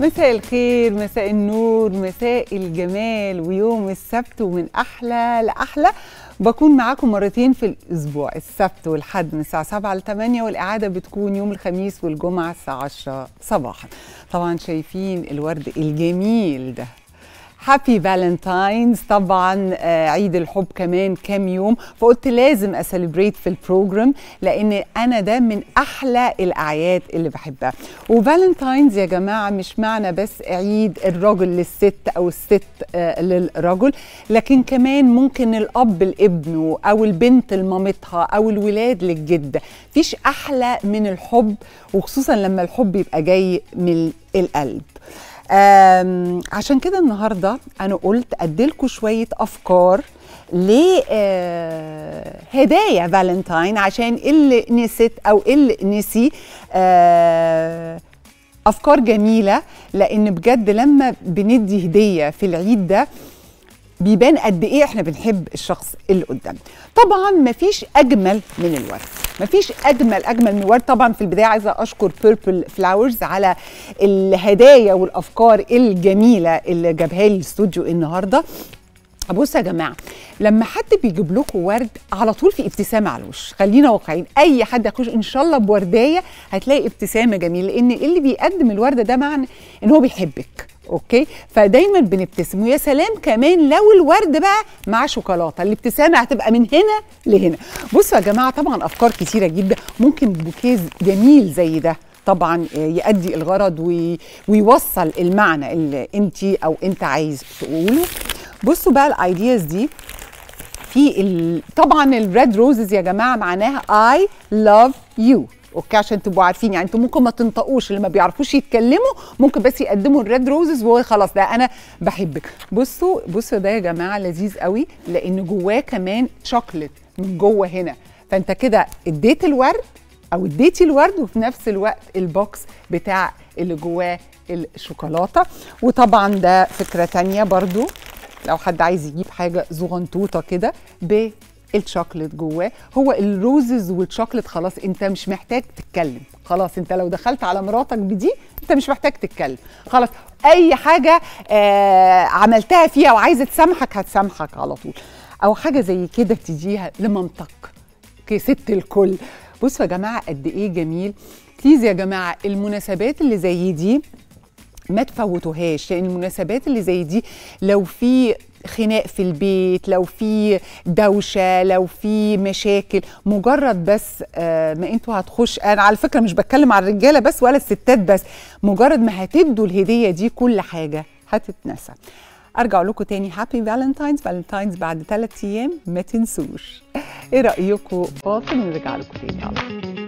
مساء الخير مساء النور مساء الجمال ويوم السبت ومن احلى لاحلى بكون معاكم مرتين في الاسبوع السبت والحد من الساعه 7 ل 8 والاعاده بتكون يوم الخميس والجمعه الساعه 10 صباحا طبعا شايفين الورد الجميل ده هابي فالنتاينز طبعا آه، عيد الحب كمان كام يوم فقلت لازم اسليبريت في البروجرام لان انا ده من احلى الاعياد اللي بحبها وفالنتاينز يا جماعه مش معنى بس عيد الرجل للست او الست آه، للرجل لكن كمان ممكن الاب لابنه او البنت لمامتها او الولاد للجد مفيش احلى من الحب وخصوصا لما الحب يبقى جاي من القلب عشان كده النهارده انا قلت اديلكوا شويه افكار لهدايا آه، فالنتاين عشان اللي نسيت او اللي نسي آه، افكار جميله لان بجد لما بندي هديه في العيد ده بيبان قد ايه احنا بنحب الشخص اللي قدامنا طبعا مفيش اجمل من الورد مفيش اجمل اجمل من الورد طبعا في البدايه عايزه اشكر بيربل فلاورز على الهدايا والافكار الجميله اللي جابها لي الاستوديو النهارده بصوا يا جماعه لما حد بيجيب لكم ورد على طول في ابتسامه على الوش خلينا واقعيين اي حد هيخش ان شاء الله بوردايه هتلاقي ابتسامه جميله لان اللي بيقدم الورده ده معنى ان هو بيحبك اوكي فدايما بنبتسم ويا سلام كمان لو الورد بقى مع شوكولاته الابتسامه هتبقى من هنا لهنا بصوا يا جماعه طبعا افكار كتيره جدا ممكن بوكيه جميل زي ده طبعا آه، يؤدي الغرض ويوصل المعنى اللي انت او انت عايز تقوله بصوا بقى الايدياز دي في طبعا الريد روزز يا جماعه معناها اي لاف يو اوكي عشان تبقوا عارفين يعني انتوا ممكن ما تنطقوش اللي ما بيعرفوش يتكلموا ممكن بس يقدموا الريد روزز وهو خلاص ده انا بحبك بصوا بصوا ده يا جماعه لذيذ قوي لان جواه كمان شوكليت من جوه هنا فانت كده اديت الورد او اديتي الورد وفي نفس الوقت البوكس بتاع اللي جواه الشوكولاته وطبعا ده فكره تانية برضو لو حد عايز يجيب حاجه زغنطوطه كده ب الشوكليت جواه هو الروزز والشوكليت خلاص انت مش محتاج تتكلم خلاص انت لو دخلت على مراتك بدي انت مش محتاج تتكلم خلاص اي حاجه آه عملتها فيها وعايزه تسامحك هتسامحك على طول او حاجه زي كده تديها لمامتك كست الكل بصوا يا جماعه قد ايه جميل بليز يا جماعه المناسبات اللي زي دي ما تفوتوهاش لان يعني المناسبات اللي زي دي لو في خناق في البيت لو في دوشه لو في مشاكل مجرد بس آه، ما انتوا هتخش انا على فكره مش بتكلم على الرجاله بس ولا الستات بس مجرد ما هتدوا الهديه دي كل حاجه هتتنسى ارجع لكم تاني هابي فالنتاينز فالنتاينز بعد ثلاث ايام ما تنسوش ايه رايكم فاصل نرجع لكم تاني على طول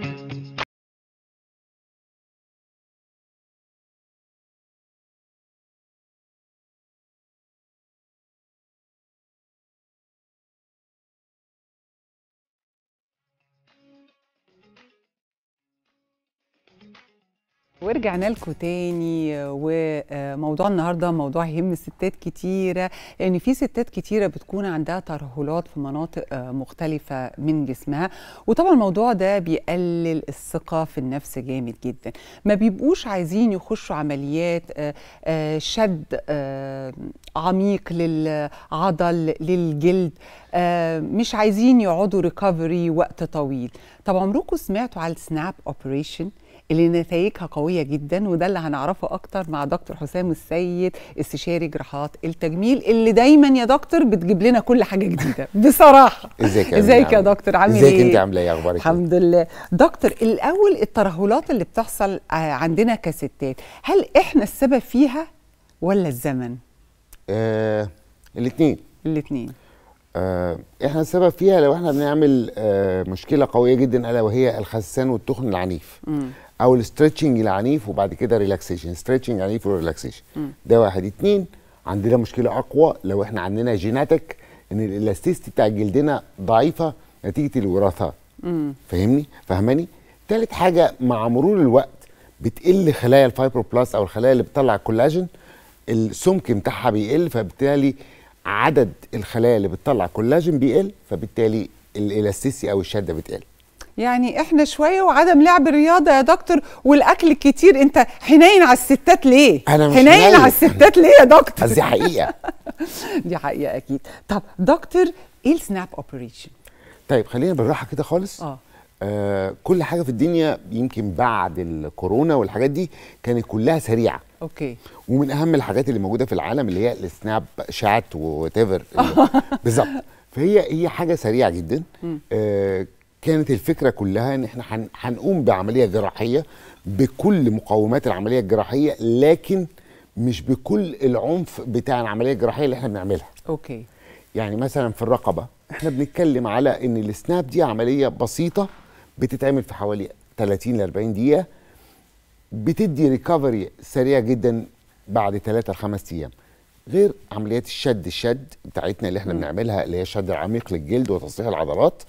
ورجعنا لكم تاني وموضوع النهارده موضوع يهم ستات كتيره لان في ستات كتيره بتكون عندها ترهلات في مناطق آه، مختلفه من جسمها وطبعا الموضوع ده بيقلل الثقه في النفس جامد جدا ما بيبقوش عايزين يخشوا عمليات آه، آه، شد عميق للعضل للجلد مش عايزين يقعدوا ريكفري وقت طويل طب عمركم سمعتوا على السناب اوبريشن اللي نتائجها قويه جدا وده اللي هنعرفه اكتر مع دكتور حسام السيد استشاري جراحات التجميل اللي دايما يا دكتور بتجيب لنا كل حاجه جديده بصراحه ازيك يا ازيك يا إيه؟ دكتور عامل ايه ازيك انت عامله ايه اخبارك إيه؟ الحمد لله دكتور الاول الترهلات اللي بتحصل آه، عندنا كستات هل احنا السبب فيها ولا الزمن آه الاثنين الاثنين آه احنا السبب فيها لو احنا بنعمل آه مشكله قويه جدا الا وهي الخسان والتخن العنيف او الاسترتشنج العنيف وبعد كده ريلاكسيشن ستريتشنج عنيف وريلاكسيشن ده واحد اتنين عندنا مشكله اقوى لو احنا عندنا جيناتك ان الالاستيستي بتاع جلدنا ضعيفه نتيجه الوراثه فاهمني فهماني تالت حاجه مع مرور الوقت بتقل خلايا الفايبرو بلاس او الخلايا اللي بتطلع الكولاجين السمك بتاعها بيقل فبالتالي عدد الخلايا اللي بتطلع كولاجين بيقل فبالتالي الالاستيسي او الشده بتقل يعني احنا شويه وعدم لعب الرياضه يا دكتور والاكل الكتير انت حنين على الستات ليه أنا مش حنين, على الستات ليه يا دكتور دي حقيقه دي حقيقه اكيد طب دكتور ايه السناب اوبريشن طيب خلينا بالراحه كده خالص اه آه كل حاجه في الدنيا يمكن بعد الكورونا والحاجات دي كانت كلها سريعه اوكي ومن اهم الحاجات اللي موجوده في العالم اللي هي السناب شات وات ايفر بالظبط فهي هي حاجه سريعه جدا آه كانت الفكره كلها ان احنا هنقوم بعمليه جراحيه بكل مقومات العمليه الجراحيه لكن مش بكل العنف بتاع العمليه الجراحيه اللي احنا بنعملها اوكي يعني مثلا في الرقبه احنا بنتكلم على ان السناب دي عمليه بسيطه بتتعمل في حوالي 30 ل 40 دقيقه بتدي ريكفري سريع جدا بعد 3 ل 5 ايام غير عمليات الشد الشد بتاعتنا اللي احنا م. بنعملها اللي هي الشد العميق للجلد وتصليح العضلات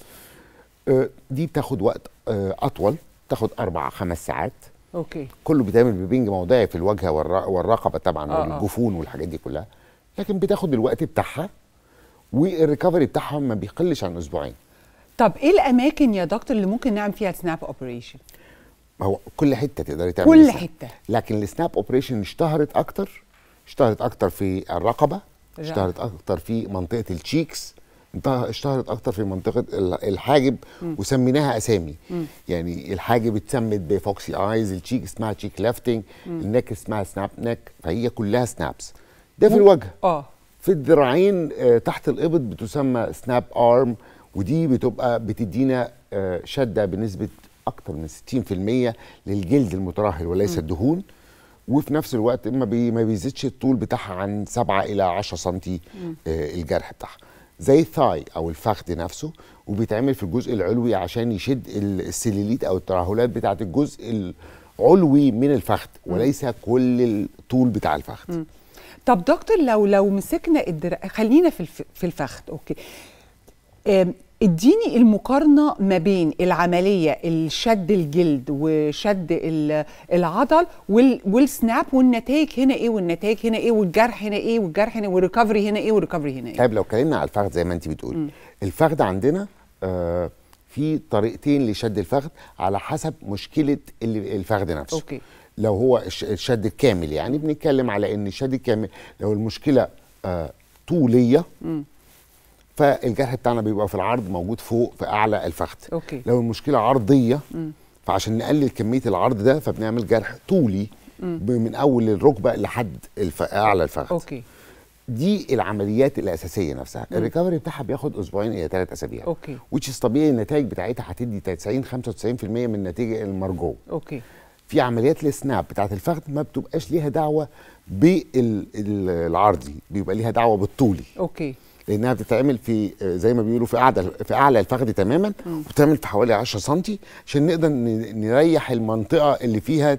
آه، دي بتاخد وقت آه، اطول بتاخد اربع خمس ساعات اوكي كله بيتعمل ببنج موضعي في الواجهه والرقبه طبعا آه،, آه والجفون والحاجات دي كلها لكن بتاخد الوقت بتاعها والريكفري بتاعها ما بيقلش عن اسبوعين طب ايه الاماكن يا دكتور اللي ممكن نعمل فيها سناب اوبريشن هو كل حته تقدري تعمل كل سناب. حته لكن السناب اوبريشن اشتهرت اكتر اشتهرت اكتر في الرقبه اشتهرت اكتر في منطقه التشيكس اشتهرت اكتر في منطقه الحاجب وسميناها اسامي يعني الحاجب اتسمت بفوكسي ايز التشيك اسمها تشيك لافتنج النك اسمها سناب نك فهي كلها سنابس ده في الوجه اه في الذراعين آه تحت الابط بتسمى سناب ارم ودي بتبقى بتدينا آه شده بنسبه اكتر من 60% للجلد المترهل وليس مم. الدهون وفي نفس الوقت ما بي ما بيزيدش الطول بتاعها عن 7 الى 10 سم آه الجرح بتاعها زي الثاي او الفخذ نفسه وبيتعمل في الجزء العلوي عشان يشد السليليت او الترهلات بتاعت الجزء العلوي من الفخذ وليس كل الطول بتاع الفخذ طب دكتور لو لو مسكنا الدرا... خلينا في الف... في الفخذ اوكي اديني المقارنة ما بين العملية الشد الجلد وشد العضل والسناب والنتائج هنا ايه والنتائج هنا ايه والجرح هنا ايه والجرح هنا والريكفري هنا ايه والريكفري هنا ايه طيب لو اتكلمنا على الفخذ زي ما انت بتقولي الفخذ عندنا آه في طريقتين لشد الفخذ على حسب مشكلة الفخذ نفسه أوكي. لو هو الشد الكامل يعني بنتكلم على ان الشد الكامل لو المشكلة آه طولية م. فالجرح بتاعنا بيبقى في العرض موجود فوق في اعلى الفخذ لو المشكله عرضيه م. فعشان نقلل كميه العرض ده فبنعمل جرح طولي م. من اول الركبه لحد الف... اعلى الفخذ اوكي دي العمليات الاساسيه نفسها الريكفري بتاعها بياخد اسبوعين الى ثلاث اسابيع اوكي وتش طبيعي النتائج بتاعتها هتدي 90 95% من النتيجه المرجو اوكي في عمليات السناب بتاعت الفخذ ما بتبقاش ليها دعوه بالعرضي بيبقى ليها دعوه بالطولي اوكي لانها بتتعمل في زي ما بيقولوا في اعلى في اعلى الفخذ تماما وبتعمل في حوالي 10 سم عشان نقدر نريح المنطقه اللي فيها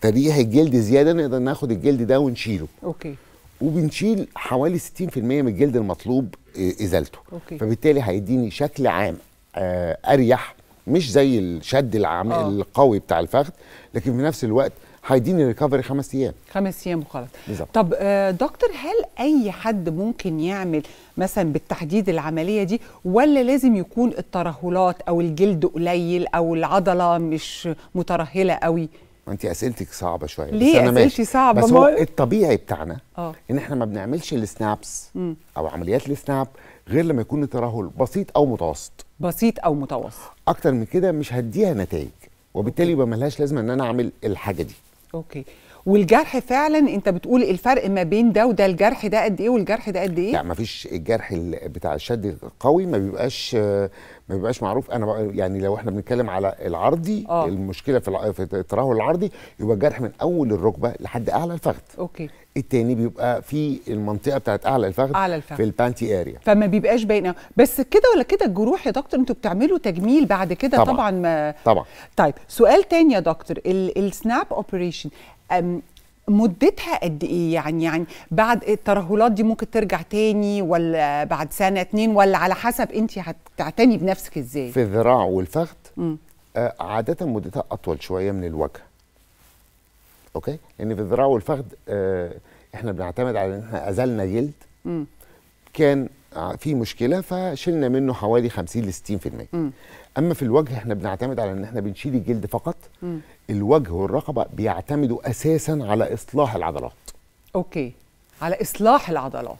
تريح الجلد زياده نقدر ناخد الجلد ده ونشيله اوكي وبنشيل حوالي 60% من الجلد المطلوب آه، ازالته أوكي. فبالتالي هيديني شكل عام آه، اريح مش زي الشد العميق آه. القوي بتاع الفخذ لكن في نفس الوقت هيديني ريكفري خمس ايام خمس ايام وخلاص بالظبط طب آه، دكتور هل اي حد ممكن يعمل مثلا بالتحديد العمليه دي ولا لازم يكون الترهلات او الجلد قليل او العضله مش مترهله قوي انت اسئلتك صعبه شويه ليه أسئلتي ماشي. صعبه بس هو الطبيعي بتاعنا أوه. ان احنا ما بنعملش السنابس م. او عمليات السناب غير لما يكون الترهل بسيط او متوسط بسيط او متوسط اكتر من كده مش هديها نتائج وبالتالي يبقى ملهاش لازمه ان انا اعمل الحاجه دي Okay. والجرح فعلا انت بتقول الفرق ما بين ده وده الجرح ده قد ايه والجرح ده قد ايه لا مفيش الجرح بتاع الشد القوي ما بيبقاش ما بيبقاش معروف انا يعني لو احنا بنتكلم على العرضي أوه. المشكله في الترهل العرضي يبقى الجرح من اول الركبه لحد اعلى الفخذ اوكي التاني بيبقى في المنطقه بتاعت اعلى الفخذ اعلى الفخذ في البانتي اريا فما بيبقاش باين بس كده ولا كده الجروح يا دكتور انتوا بتعملوا تجميل بعد كده طبعا طبعا, ما طبعا طيب سؤال تاني يا دكتور السناب اوبريشن مدتها قد ايه يعني يعني بعد الترهلات دي ممكن ترجع تاني ولا بعد سنه اتنين ولا على حسب انت هتعتني بنفسك ازاي في الذراع والفخذ آه عاده مدتها اطول شويه من الوجه اوكي لان يعني في الذراع والفخذ آه احنا بنعتمد على ان احنا ازلنا جلد م. كان في مشكله فشلنا منه حوالي 50 ل 60% اما في الوجه احنا بنعتمد على ان احنا بنشيل الجلد فقط م. الوجه والرقبه بيعتمدوا اساسا على اصلاح العضلات اوكي على اصلاح العضلات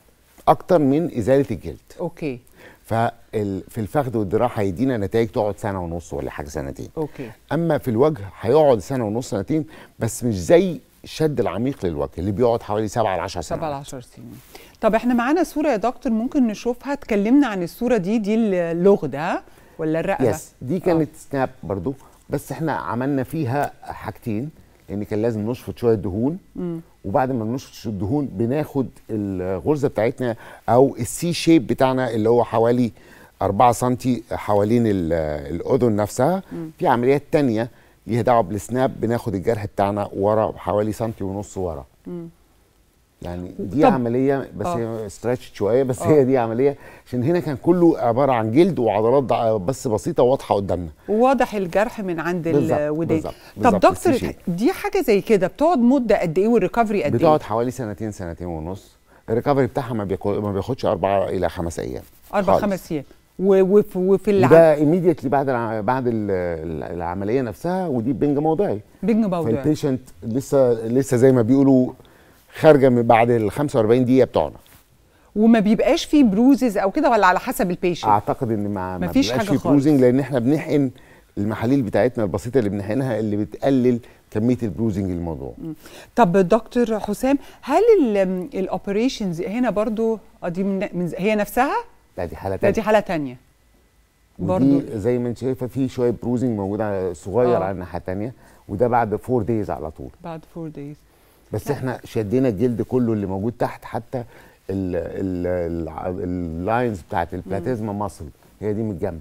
اكتر من ازاله الجلد اوكي ففي الفخذ والذراع هيدينا نتائج تقعد سنه ونص ولا حاجه سنتين اوكي اما في الوجه هيقعد سنه ونص سنتين بس مش زي الشد العميق للوجه اللي بيقعد حوالي 7 ل 10 سنين 7 ل 10 سنين طب احنا معانا صوره يا دكتور ممكن نشوفها اتكلمنا عن الصوره دي دي اللغده ولا الرقبه يس دي كانت أوه. سناب برضو بس احنا عملنا فيها حاجتين لان كان لازم نشفط شويه دهون مم. وبعد ما بنشفط الدهون بناخد الغرزه بتاعتنا او السي شيب بتاعنا اللي هو حوالي 4 سم حوالين الاذن نفسها مم. في عمليات تانية ليها دعوه بالسناب بناخد الجرح بتاعنا ورا حوالي سنتي ونص ورا مم. يعني دي طب. عمليه بس آه. هي ستريتش شويه بس آه. هي دي عمليه عشان هنا كان كله عباره عن جلد وعضلات بس بسيطه واضحه قدامنا واضح الجرح من عند الودان طب دكتور دي حاجه زي كده بتقعد مده قد ايه والريكفري قد ايه بتقعد حوالي سنتين سنتين ونص الريكفري بتاعها ما ما بياخدش اربعه الى خمس ايام اربع خمس ايام وفي وفي العمل ده ايميديتلي بعد بعد العمليه نفسها ودي بنج موضعي بنج موضعي فالبيشنت لسه لسه زي ما بيقولوا خارجه من بعد ال 45 دقيقه بتوعنا وما بيبقاش فيه بروزز او كده ولا على حسب البيشنت اعتقد ان ما, ما فيش حاجه فيه بروزنج لان احنا بنحقن المحاليل بتاعتنا البسيطه اللي بنحقنها اللي بتقلل كميه البروزنج الموضوع طب دكتور حسام هل الاوبريشنز هنا برضو آه، دي من هي نفسها لا دي حاله تانية دي حاله تانية برضو زي ما انت شايفه في شويه بروزنج موجوده صغير آه. على الناحيه الثانيه وده بعد 4 دايز على طول بعد 4 دايز بس احنا شدينا الجلد كله اللي موجود تحت حتى اللاينز بتاعت البلاتيزما ماسل هي دي من الجنب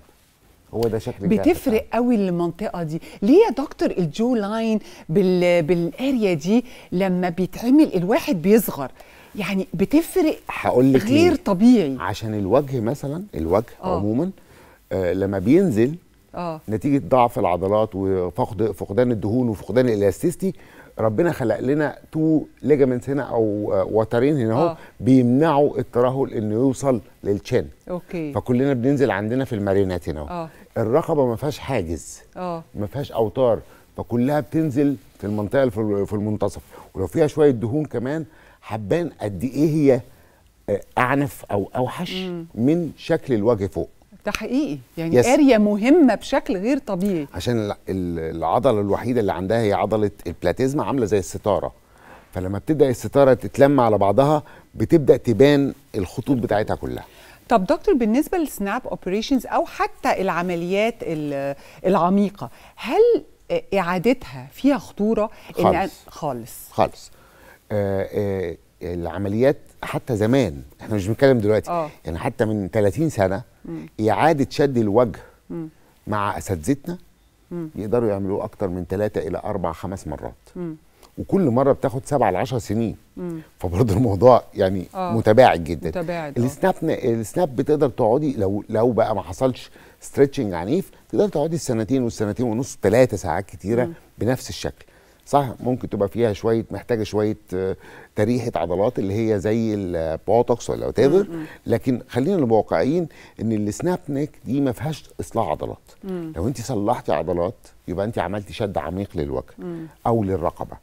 هو ده شكل بتفرق قوي المنطقه دي ليه يا دكتور الجو لاين بال... بالاريا دي لما بيتعمل الواحد بيصغر يعني بتفرق هقول لك غير ليه؟ طبيعي عشان الوجه مثلا الوجه أوه. عموما آه لما بينزل أوه. نتيجه ضعف العضلات وفقد فقدان الدهون وفقدان الالاستيستي ربنا خلق لنا تو ليجمنتس هنا او آه، وترين هنا اهو آه. بيمنعوا الترهل انه يوصل للشن اوكي فكلنا بننزل عندنا في المارينات هنا اهو آه. الرقبه ما فيهاش حاجز اه ما فيهاش اوتار فكلها بتنزل في المنطقه في المنتصف ولو فيها شويه دهون كمان حبان قد ايه هي اعنف او اوحش مم. من شكل الوجه فوق ده حقيقي يعني يس. اريا مهمه بشكل غير طبيعي عشان العضله الوحيده اللي عندها هي عضله البلاتيزما عامله زي الستاره فلما بتبدا الستاره تتلم على بعضها بتبدا تبان الخطوط بتاعتها كلها طب دكتور بالنسبه للسناب اوبريشنز او حتى العمليات العميقه هل اعادتها فيها خطوره خالص إن خالص خالص آآ آآ آه، آه، العمليات حتى زمان احنا مش بنتكلم دلوقتي أوه. يعني حتى من 30 سنه مم. اعاده شد الوجه مم. مع اساتذتنا يقدروا يعملوه اكتر من ثلاثة الى اربع خمس مرات مم. وكل مره بتاخد سبعة ل 10 سنين فبرضه الموضوع يعني آه. متباعد جدا متباعد آه. السناب السناب بتقدر تقعدي لو لو بقى ما حصلش ستريتشنج عنيف تقدر تقعدي السنتين والسنتين ونص ثلاثه ساعات كتيره مم. بنفس الشكل صح ممكن تبقى فيها شويه محتاجه شويه آه، تريحه عضلات اللي هي زي البوتوكس آه، ولا تيفر لكن خلينا نبقى واقعيين ان السناب نيك دي ما فيهاش اصلاح عضلات مم. لو انت صلحتي عضلات يبقى انت عملتي شد عميق للوجه مم. او للرقبه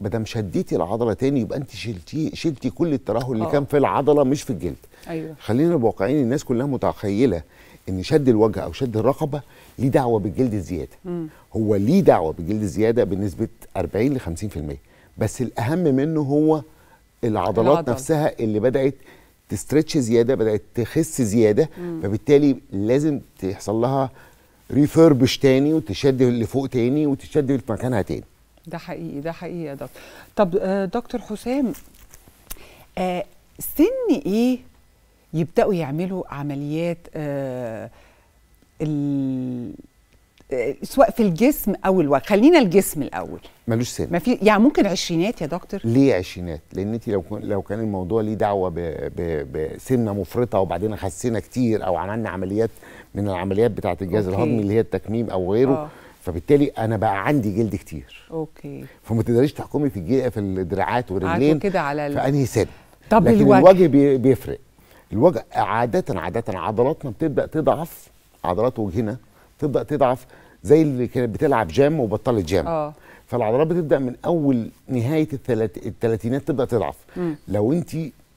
ما دام شديتي العضله تاني يبقى انت شلتي شلتي كل الترهل اللي أوه. كان في العضله مش في الجلد ايوه خلينا نبقى واقعيين الناس كلها متخيله ان شد الوجه او شد الرقبه ليه دعوه بالجلد الزياده مم. هو ليه دعوه بالجلد الزياده بنسبه 40 ل 50% بس الاهم منه هو العضلات العضل. نفسها اللي بدات تسترتش زياده بدات تخس زياده مم. فبالتالي لازم تحصل لها ريفيربش تاني وتشد اللي فوق تاني وتشد في مكانها تاني ده حقيقي ده حقيقي يا دكتور طب آه، دكتور حسام آه سن ايه يبداوا يعملوا عمليات آه، آه، سواء في الجسم او الوجه خلينا الجسم الاول ملوش سن ما في يعني ممكن عشرينات يا دكتور ليه عشرينات لان انت لو لو كان الموضوع ليه دعوه بسنه مفرطه وبعدين خسينا كتير او عملنا عمليات من العمليات بتاعه الجهاز الهضمي اللي هي التكميم او غيره أوه. فبالتالي انا بقى عندي جلد كتير اوكي فما تقدريش تحكمي في الجلد في الدراعات والرجلين كده على ال... في سن طب لكن الوجه, الوجه بيفرق الوجع عاده عاده عضلاتنا بتبدا تضعف عضلات وجهنا تبدا تضعف زي اللي كانت بتلعب جام وبطلت جام اه فالعضلات بتبدا من اول نهايه الثلاثينات تبدا تضعف م. لو انت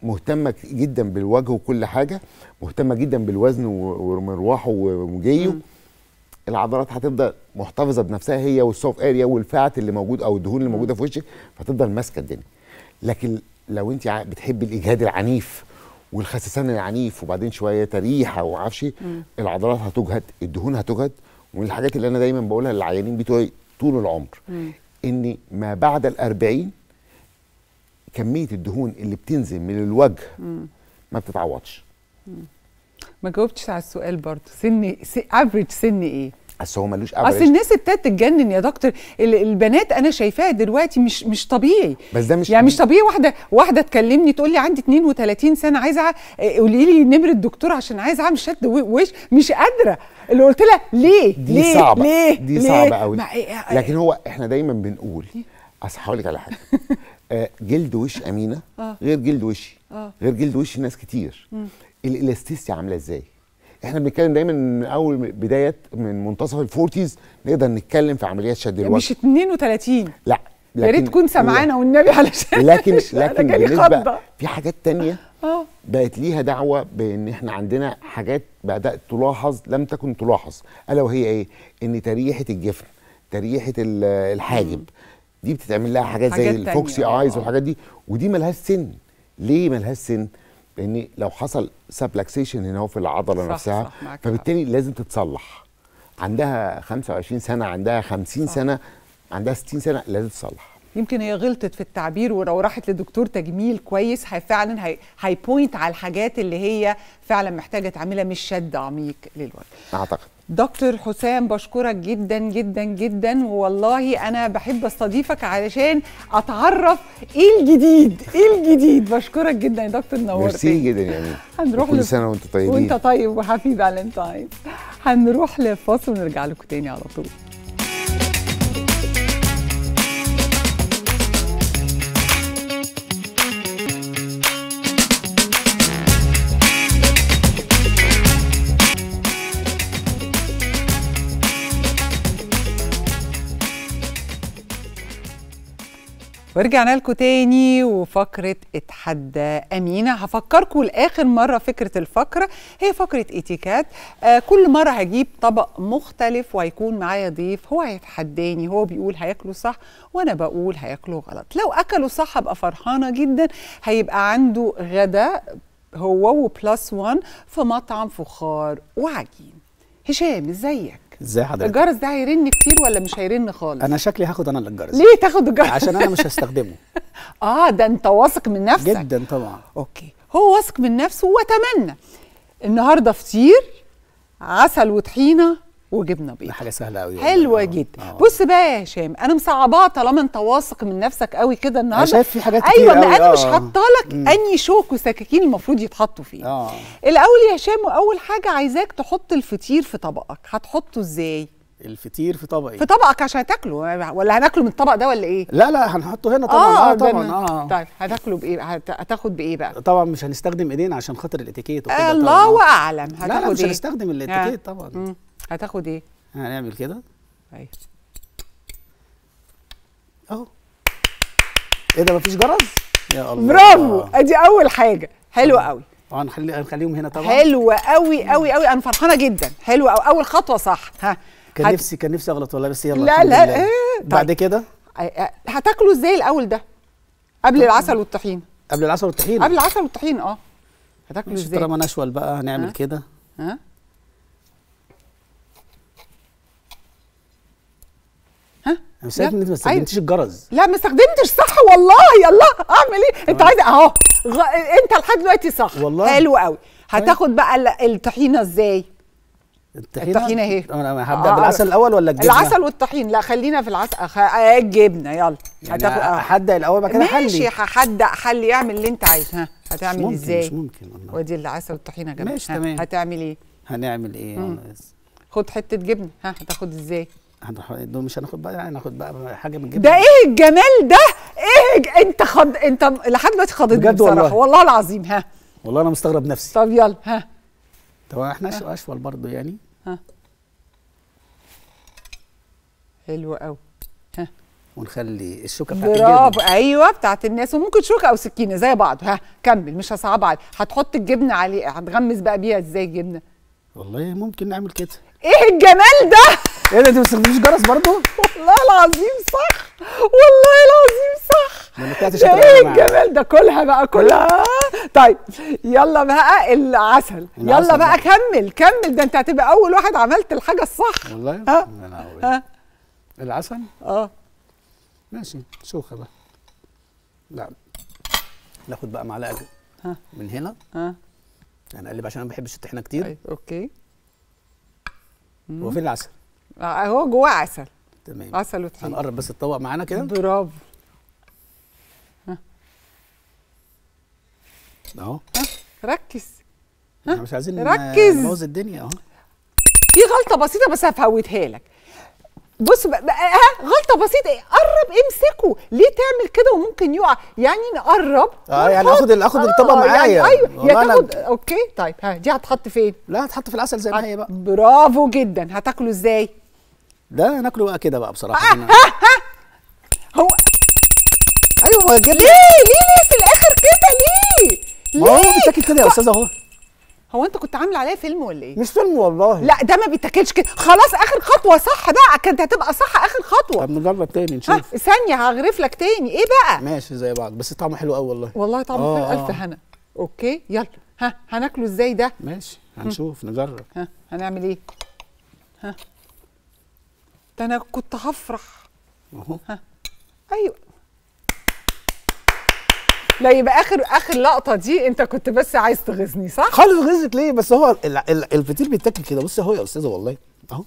مهتمه جدا بالوجه وكل حاجه مهتمه جدا بالوزن ومرواحه وجيه العضلات هتبدا محتفظه بنفسها هي والسوف اريا والفات اللي موجود او الدهون اللي موجوده في وشك فتفضل ماسكه الدنيا لكن لو انت بتحبي الاجهاد العنيف والخسسان العنيف وبعدين شويه تريحه ومعرفش إيه. العضلات هتجهد الدهون هتجهد ومن الحاجات اللي انا دايما بقولها للعيانين بتوعي طول العمر مم. ان ما بعد الأربعين كميه الدهون اللي بتنزل من الوجه مم. ما بتتعوضش ما جاوبتش على السؤال برضه سن افريج سن ايه بس هو ملوش اصل الناس ابتدت تتجنن يا دكتور البنات انا شايفاها دلوقتي مش مش طبيعي بس ده مش يعني مش طبيعي واحده واحده تكلمني تقول لي عندي 32 سنه عايزه آه، قولي لي نمر الدكتور عشان عايزه اعمل شد وش مش قادره اللي قلت لها ليه دي ليه صعبه ليه دي ليه صعبه قوي آه، آه، لكن هو احنا دايما بنقول اصل هقول لك على حاجه جلد وش امينه غير جلد وشي غير جلد وش ناس كتير الالاستيستي عامله ازاي احنا بنتكلم دايما من اول بدايه من منتصف الفورتيز نقدر نتكلم في عمليات شد يعني الوجه مش 32 لا يا ريت تكون سمعانه والنبي علشان لكن لكن بالنسبه في حاجات تانية اه بقت ليها دعوه بان احنا عندنا حاجات بدات تلاحظ لم تكن تلاحظ الا وهي ايه؟ ان تريحه الجفن تريحه الحاجب دي بتتعمل لها حاجات, حاجات زي الفوكسي ايز آه. والحاجات دي ودي ملهاش سن ليه ملهاش سن؟ لان لو حصل سابلكسيشن هنا في العضله صح نفسها صح فبالتالي لازم تتصلح عندها 25 سنه عندها 50 صح. سنه عندها 60 سنه لازم تتصلح يمكن هي غلطت في التعبير ولو راحت لدكتور تجميل كويس هي فعلا هي هيبوينت على الحاجات اللي هي فعلا محتاجه تعملها مش شد عميق للوجه اعتقد دكتور حسام بشكرك جدا جدا جدا والله انا بحب استضيفك علشان اتعرف ايه الجديد ايه الجديد بشكرك جدا يا دكتور نورتني ميرسي إيه، جدا يعني هنروح كل سنه وانت طيبين وانت طيب وحفيد فالنتاين هنروح لفاصل ونرجع لكم تاني على طول ورجعنا لكم تاني وفقرة اتحدى أمينة هفكركم لآخر مرة فكرة الفقرة هي فقرة اتيكات آه كل مرة هجيب طبق مختلف وهيكون معايا ضيف هو هيتحداني هو بيقول هياكله صح وأنا بقول هياكله غلط لو أكله صح أبقى فرحانة جدا هيبقى عنده غدا هو وبلس وان في مطعم فخار وعجين هشام ازيك ازاي حضرتك الجرس ده هيرن كتير ولا مش هيرن خالص انا شكلي هاخد انا الجرس ليه تاخد الجرس عشان انا مش هستخدمه اه ده انت واثق من نفسك جدا طبعا اوكي هو واثق من نفسه واتمنى النهارده فطير عسل وطحينه وجبنا بيض حاجه سهله قوي حلوه آه. جدا آه. بص بقى يا هشام انا مصعباه طالما انت واثق من نفسك قوي كده النهارده انا شايف في حاجات أيوة، كتير ايوه ما انا مش آه. حاطه لك اني شوك وسكاكين المفروض يتحطوا فيه آه. الاول يا هشام واول حاجه عايزاك تحط الفطير في طبقك هتحطه ازاي الفطير في طبقي في طبقك عشان تاكله ولا هناكله من الطبق ده ولا ايه لا لا هنحطه هنا طبعا اه, آه, آه، طبعا اه طيب هتاكله بايه هتاخد بايه بقى طبعا مش هنستخدم ايدينا عشان خاطر الاتيكيت وكده الله اعلم هتاخد لا لا مش إيه؟ هنستخدم الاتيكيت آه. طبعا هتاخد ايه؟ هنعمل كده ايوه اهو ايه ده مفيش جرس؟ يا الله برافو ادي اول حاجه حلوه قوي هنخليهم هنا طبعا حلوه قوي قوي قوي انا فرحانه جدا حلوه قوي اول خطوه صح ها كان هت... نفسي كان نفسي اغلط والله بس يلا لا لا إيه طيب. بعد كده هتاكله ازاي الاول ده قبل طيب. العسل والطحين قبل العسل والطحين قبل العسل والطحين اه هتاكله ازاي طالما نشول بقى هنعمل كده ها انا سالت ان انت ما استخدمتيش الجرز لا ما استخدمتش صح والله الله اعمل ايه انت عايز إيه؟ اهو غ... انت لحد دلوقتي صح والله حلو قوي هتاخد بقى الطحينه ازاي الطحينه الطحينه اهي انا هبدا آه بالعسل الاول ولا الجبنه العسل والطحين لا خلينا في العسل أخ... آه الجبنه يلا يعني آه. هحدق الاول بعد كده حلي ماشي هحدق حل يعمل اللي انت عايزه ها هتعمل ممكن ازاي مش ممكن والله ودي العسل والطحينه جنب ماشي تمام هتعمل ايه هنعمل ايه خد حته جبنه ها هتاخد ازاي دول مش هناخد بقى يعني هناخد بقى حاجه من جبنه ده ايه الجمال ده؟ ايه ج... انت خض انت لحد دلوقتي خضيت بصراحه والله. والله العظيم ها والله انا مستغرب نفسي طب يلا ها طب احنا اشول برضه يعني ها حلو قوي ها ونخلي الشوكه بتاعت برافو ايوه بتاعت الناس وممكن شوكه او سكينه زي بعض ها كمل مش هصعب عليك هتحط الجبنه عليه هتغمس بقى بيها ازاي الجبنه والله ممكن نعمل كده ايه الجمال ده ايه ده انت ما بتستخدميش جرس برضه والله العظيم صح والله العظيم صح ما ايه الجمال ده كلها بقى كلها طيب يلا بقى العسل, العسل يلا بقى كمل كمل ده انت هتبقى اول واحد عملت الحاجه الصح والله ها؟ أنا ها؟ العسل اه ماشي شوخه بقى لا ناخد بقى معلقه ها من هنا ها هنقلب يعني عشان انا ما بحبش الطحينه كتير أي. طيب، اوكي هو فين العسل؟ آه، هو جواه عسل تمام عسل وطحينه هنقرب بس الطبق معانا كده برافو اهو ركز ها؟ مش عايزين ركز نبوظ الدنيا اهو في غلطه بسيطه بس هفوتها لك بص بقى آه، غلطه بسيطه إيه، قرب امسكه ليه تعمل كده وممكن يقع يعني نقرب اه يعني اخد اخد الطبق آه، يعني معايا يعني ايوه يا تاخد اوكي طيب ها دي هتحط فين لا هتحط في العسل زي ما هي بقى برافو جدا هتاكله ازاي ده ناكله بقى كده بقى بصراحه آه هو ايوه ما ليه ليه ليه في الاخر كده ليه ما هو بيتاكل كده يا استاذه اهو هو انت كنت عامل عليا فيلم ولا ايه؟ مش فيلم والله لا ده ما بيتاكلش كده خلاص اخر خطوه صح بقى كانت هتبقى صح اخر خطوه طب نجرب تاني آه، نشوف ثانيه هغرف لك تاني ايه بقى؟ ماشي زي بعض بس طعمه حلو قوي والله والله طعمه آه حلو الف آه. هنا اوكي يلا ها هناكله ازاي ده؟ ماشي هنشوف م. نجرب ها هنعمل ايه؟ ها ده انا كنت هفرح اهو ها ايوه لا يبقى اخر اخر لقطه دي انت كنت بس عايز تغيظني صح خالص غيظت ليه بس هو الفطير بيتاكل كده بص اهو يا استاذه والله اهو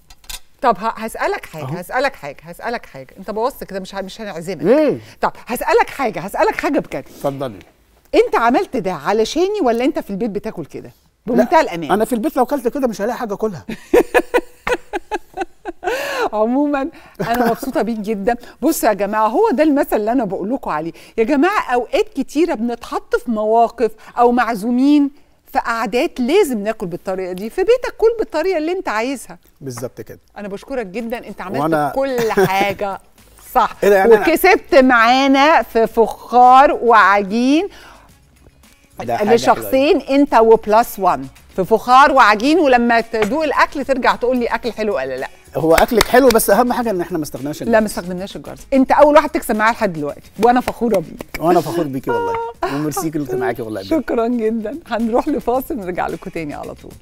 طب هسألك حاجة أهو. هسألك حاجة هسألك حاجة أنت بوظت كده مش مش هنعزمك ليه؟ طب هسألك حاجة هسألك حاجة بجد اتفضلي أنت عملت ده علشاني ولا أنت في البيت بتاكل كده؟ بمنتهى الأمان أنا في البيت لو كلت كده مش هلاقي حاجة أكلها عموما انا مبسوطه بيك جدا بصوا يا جماعه هو ده المثل اللي انا بقول لكم عليه يا جماعه اوقات كتيره بنتحط في مواقف او معزومين في قعدات لازم ناكل بالطريقه دي في بيتك كل بالطريقه اللي انت عايزها بالظبط كده انا بشكرك جدا انت عملت وأنا... كل حاجه صح إيه يعني وكسبت معانا في فخار وعجين لشخصين انت وبلس وان في فخار وعجين ولما تدوق الاكل ترجع تقول لي اكل حلو ولا لا هو اكلك حلو بس اهم حاجه ان احنا ما استخدمناش الجرس لا ما استخدمناش الجرس انت اول واحد تكسب معايا لحد دلوقتي وانا فخوره بيك وانا فخور بيكي والله وميرسي كنت معاكي والله شكرا جدا هنروح لفاصل نرجع لكم تاني على طول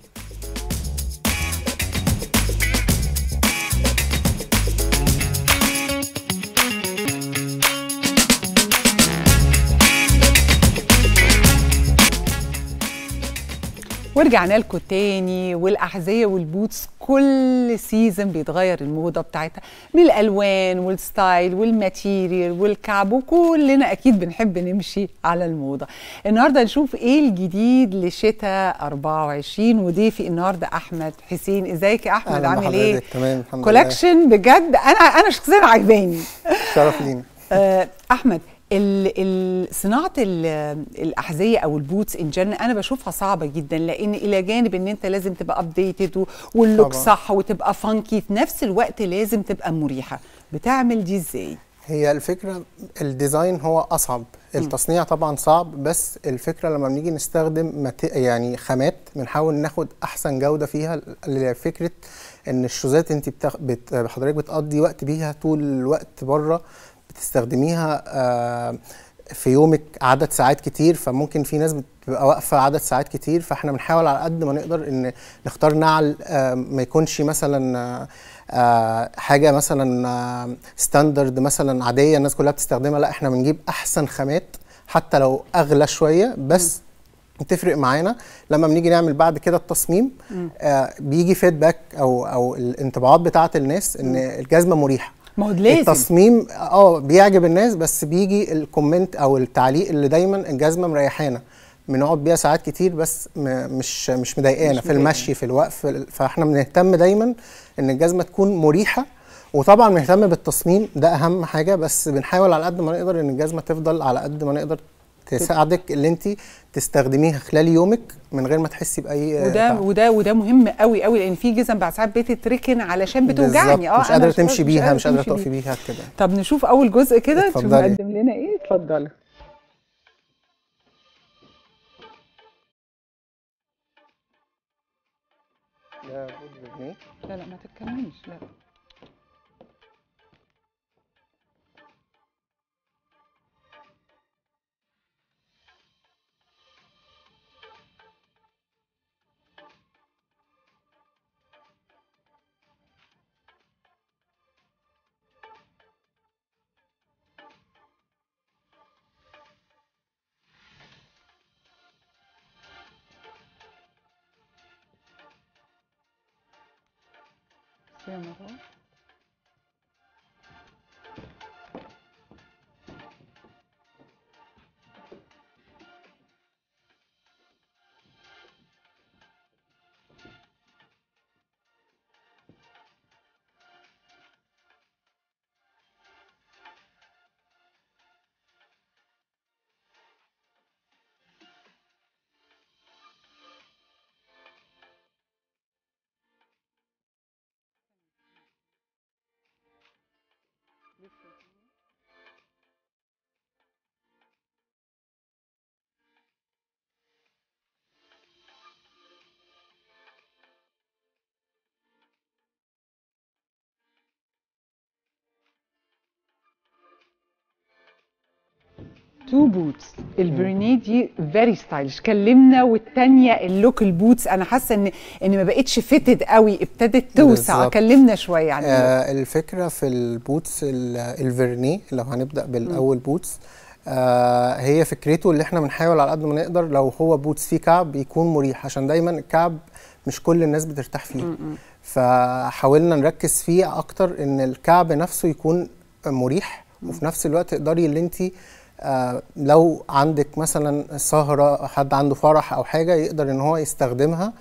ورجعنا لكم تاني والاحذيه والبوتس كل سيزون بيتغير الموضه بتاعتها من الالوان والستايل والماتيريال والكعب وكلنا اكيد بنحب نمشي على الموضه النهارده نشوف ايه الجديد لشتاء 24 وضيفي النهارده احمد حسين ازيك يا احمد عامل ايه تمام الحمد لله كولكشن بجد انا انا شخصيا عجباني شرف لينا آه، احمد صناعه الاحذيه او البوتس ان جن انا بشوفها صعبه جدا لان الى جانب ان انت لازم تبقى ابديتد واللوك صح وتبقى فانكي في نفس الوقت لازم تبقى مريحه بتعمل دي ازاي هي الفكره الديزاين هو اصعب التصنيع طبعا صعب بس الفكره لما بنيجي نستخدم يعني خامات بنحاول ناخد احسن جوده فيها لفكره ان الشوزات انت بتاخ... بت... حضرتك بتقضي وقت بيها طول الوقت بره بتستخدميها آه، في يومك عدد ساعات كتير فممكن في ناس بتبقى واقفه عدد ساعات كتير فاحنا بنحاول على قد ما نقدر ان نختار نعل آه، ما يكونش مثلا آه، حاجه مثلا ستاندرد مثلا عاديه الناس كلها بتستخدمها لا احنا بنجيب احسن خامات حتى لو اغلى شويه بس بتفرق معانا لما بنيجي نعمل بعد كده التصميم آه بيجي فيدباك او او الانطباعات بتاعه الناس ان الجزمه مريحه ما هو لازم التصميم اه بيعجب الناس بس بيجي الكومنت او التعليق اللي دايما الجزمه مريحانا بنقعد بيها ساعات كتير بس مش مش مضايقانا في المشي في الوقف فاحنا بنهتم دايما ان الجزمه تكون مريحه وطبعا بنهتم بالتصميم ده اهم حاجه بس بنحاول على قد ما نقدر ان الجزمه تفضل على قد ما نقدر تساعدك اللي انت تستخدميها خلال يومك من غير ما تحسي باي وده تعب. وده وده مهم قوي قوي لان في جزم بعد ساعات بتتركن علشان بتوجعني اه مش قادره تمشي بيها مش قادره تقفي بيها كده طب نشوف اول جزء كده تشوف مقدم لنا ايه اتفضلي لا لا ما تتكلميش لا different تو بوتس البرني دي فيري ستايلش كلمنا والتانيه اللوكال بوتس انا حاسه ان ان ما بقتش فيتد قوي ابتدت توسع بالزبط. كلمنا شويه عن يعني. آه الفكره في البوتس الفيرنيه لو هنبدا بالاول م. بوتس آه هي فكرته اللي احنا بنحاول على قد ما نقدر لو هو بوتس فيه كعب يكون مريح عشان دايما الكعب مش كل الناس بترتاح فيه م -م. فحاولنا نركز فيه اكتر ان الكعب نفسه يكون مريح وفي نفس الوقت تقدري اللي انت آه، لو عندك مثلا سهره حد عنده فرح او حاجه يقدر ان هو يستخدمها